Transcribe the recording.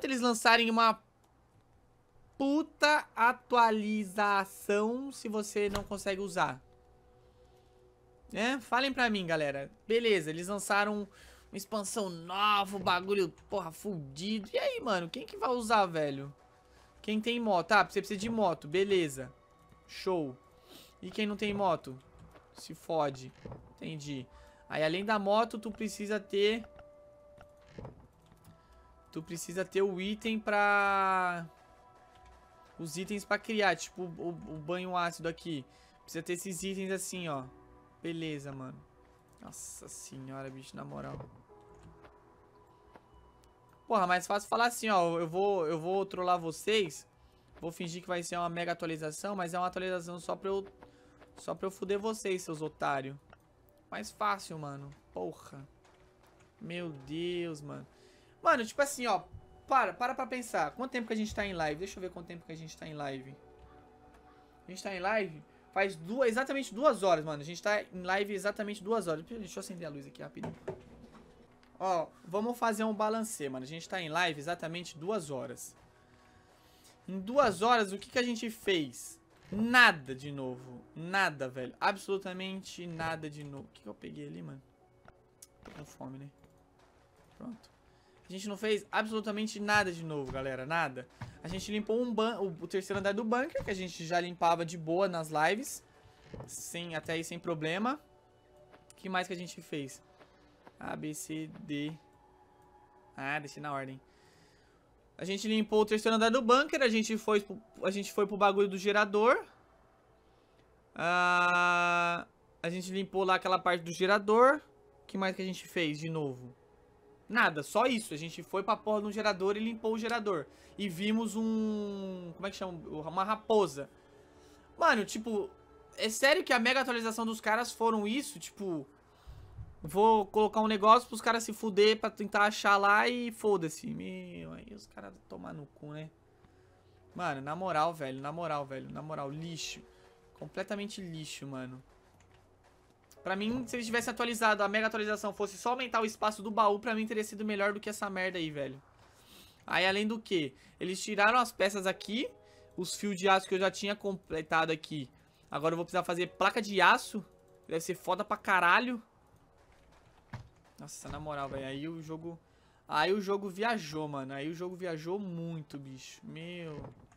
momento eles lançarem uma puta atualização se você não consegue usar. Né? Falem pra mim, galera. Beleza, eles lançaram uma expansão nova, um bagulho, porra, fudido. E aí, mano, quem que vai usar, velho? Quem tem moto? Ah, você precisa de moto, beleza. Show. E quem não tem moto? Se fode. Entendi. Aí, além da moto, tu precisa ter Tu precisa ter o item pra... Os itens pra criar, tipo o, o banho ácido aqui. Precisa ter esses itens assim, ó. Beleza, mano. Nossa senhora, bicho, na moral. Porra, mais fácil falar assim, ó. Eu vou, eu vou trollar vocês. Vou fingir que vai ser uma mega atualização, mas é uma atualização só pra eu... Só pra eu fuder vocês, seus otários. Mais fácil, mano. Porra. Meu Deus, mano. Mano, tipo assim, ó. Para, para pra pensar. Quanto tempo que a gente tá em live? Deixa eu ver quanto tempo que a gente tá em live. A gente tá em live faz duas, exatamente duas horas, mano. A gente tá em live exatamente duas horas. Deixa eu acender a luz aqui rapidinho. Ó, vamos fazer um balancê, mano. A gente tá em live exatamente duas horas. Em duas horas, o que, que a gente fez? Nada de novo. Nada, velho. Absolutamente nada de novo. O que, que eu peguei ali, mano? Tô com fome, né? Pronto. A gente não fez absolutamente nada de novo, galera, nada. A gente limpou um o terceiro andar do bunker, que a gente já limpava de boa nas lives. Sem, até aí sem problema. O que mais que a gente fez? A, B, C, D... Ah, deixei na ordem. A gente limpou o terceiro andar do bunker, a gente foi, a gente foi pro bagulho do gerador. Ah, a gente limpou lá aquela parte do gerador. O que mais que a gente fez de novo? Nada, só isso. A gente foi pra porra de um gerador e limpou o gerador. E vimos um... Como é que chama? Uma raposa. Mano, tipo... É sério que a mega atualização dos caras foram isso? Tipo... Vou colocar um negócio pros caras se fuder pra tentar achar lá e foda-se. Meu, aí os caras tomar no cu, né? Mano, na moral, velho, na moral, velho, na moral, lixo. Completamente lixo, mano. Pra mim, se eles tivessem atualizado, a mega atualização fosse só aumentar o espaço do baú, pra mim teria sido melhor do que essa merda aí, velho. Aí, além do que, eles tiraram as peças aqui, os fios de aço que eu já tinha completado aqui. Agora eu vou precisar fazer placa de aço, deve ser foda pra caralho. Nossa, na moral, velho, aí o jogo... Aí o jogo viajou, mano. Aí o jogo viajou muito, bicho. Meu...